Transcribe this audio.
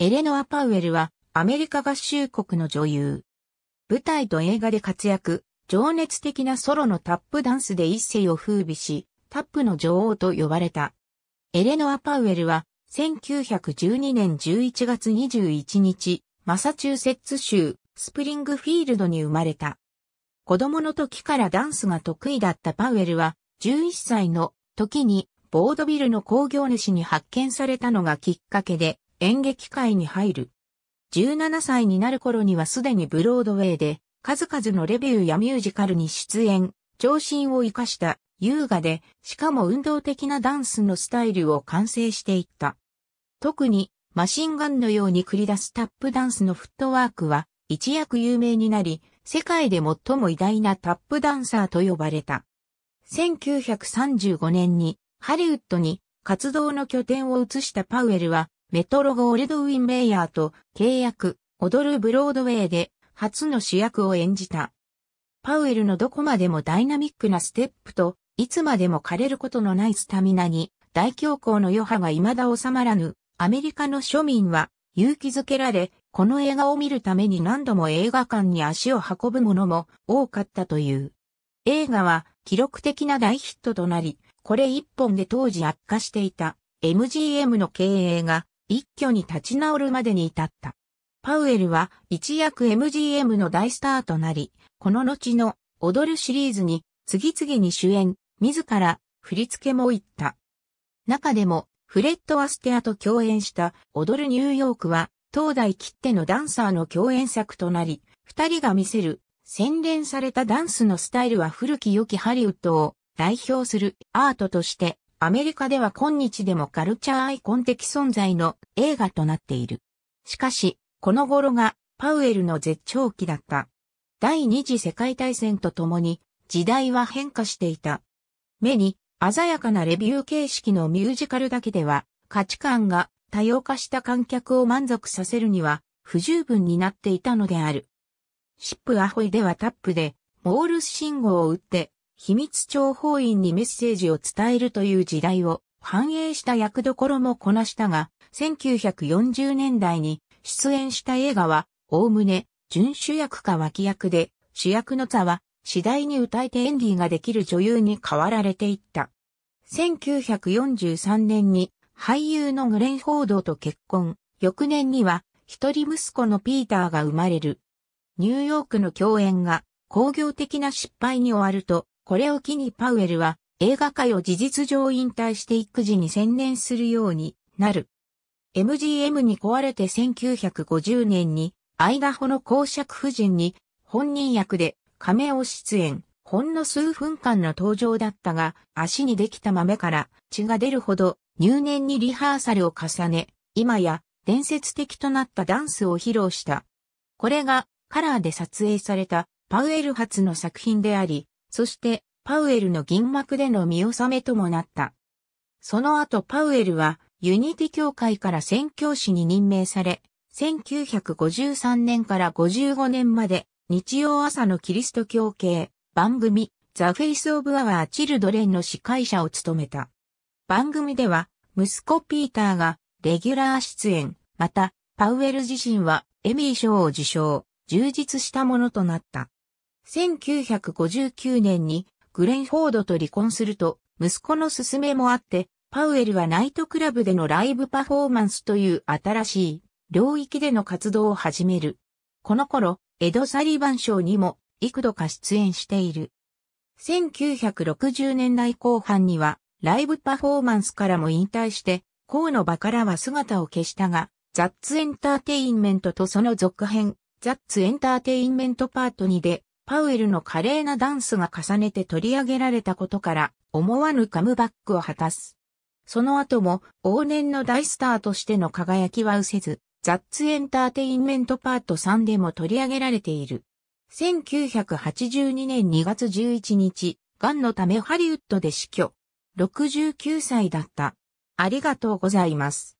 エレノア・パウエルはアメリカ合衆国の女優。舞台と映画で活躍、情熱的なソロのタップダンスで一世を風靡し、タップの女王と呼ばれた。エレノア・パウエルは1912年11月21日、マサチューセッツ州スプリングフィールドに生まれた。子供の時からダンスが得意だったパウエルは11歳の時にボードビルの工業主に発見されたのがきっかけで演劇界に入る。17歳になる頃にはすでにブロードウェイで数々のレビューやミュージカルに出演、長身を活かした優雅で、しかも運動的なダンスのスタイルを完成していった。特にマシンガンのように繰り出すタップダンスのフットワークは一躍有名になり、世界で最も偉大なタップダンサーと呼ばれた。1935年にハリウッドに活動の拠点を移したパウエルはメトロゴールドウィン・メイヤーと契約、踊るブロードウェイで初の主役を演じた。パウエルのどこまでもダイナミックなステップと、いつまでも枯れることのないスタミナに、大恐慌の余波が未だ収まらぬ、アメリカの庶民は勇気づけられ、この映画を見るために何度も映画館に足を運ぶ者も多かったという。映画は記録的な大ヒットとなり、これ一本で当時悪化していた MGM の経営が一挙に立ち直るまでに至った。パウエルは一躍 MGM の大スターとなり、この後の踊るシリーズに次々に主演、自ら振り付けも行った。中でもフレッド・アステアと共演した踊るニューヨークは東大切手のダンサーの共演作となり、二人が見せる洗練されたダンスのスタイルは古き良きハリウッドを代表するアートとしてアメリカでは今日でもカルチャーアイコン的存在の映画となっている。しかし、この頃がパウエルの絶頂期だった。第二次世界大戦とともに時代は変化していた。目に鮮やかなレビュー形式のミュージカルだけでは価値観が多様化した観客を満足させるには不十分になっていたのである。シップアホイではタップでモールス信号を打って秘密諜報員にメッセージを伝えるという時代を反映した役どころもこなしたが、1940年代に出演した映画は、おおむね、準主役か脇役で、主役の座は、次第に歌えて演技ができる女優に変わられていった。1943年に、俳優のグレン・ホードと結婚、翌年には、一人息子のピーターが生まれる。ニューヨークの共演が、工業的な失敗に終わると、これを機にパウエルは映画界を事実上引退して育児に専念するようになる。MGM に壊れて1950年にアイダホの公爵夫人に本人役で亀を出演。ほんの数分間の登場だったが、足にできた豆から血が出るほど入念にリハーサルを重ね、今や伝説的となったダンスを披露した。これがカラーで撮影されたパウエル発の作品であり、そして、パウエルの銀幕での見納めともなった。その後パウエルは、ユニティ協会から宣教師に任命され、1953年から55年まで、日曜朝のキリスト教系、番組、ザ・フェイス・オブ・アワー・チルドレンの司会者を務めた。番組では、息子ピーターが、レギュラー出演、また、パウエル自身は、エミー賞を受賞、充実したものとなった。1959年にグレンフォードと離婚すると、息子の勧めもあって、パウエルはナイトクラブでのライブパフォーマンスという新しい領域での活動を始める。この頃、エド・サリバン賞にも幾度か出演している。1960年代後半には、ライブパフォーマンスからも引退して、河野場からは姿を消したが、ザッツエンターテインメントとその続編、ザッツエンターテインメントパート2で、パウエルの華麗なダンスが重ねて取り上げられたことから、思わぬカムバックを果たす。その後も、往年の大スターとしての輝きは失せず、ザッツエンターテインメントパート3でも取り上げられている。1982年2月11日、癌のためハリウッドで死去。69歳だった。ありがとうございます。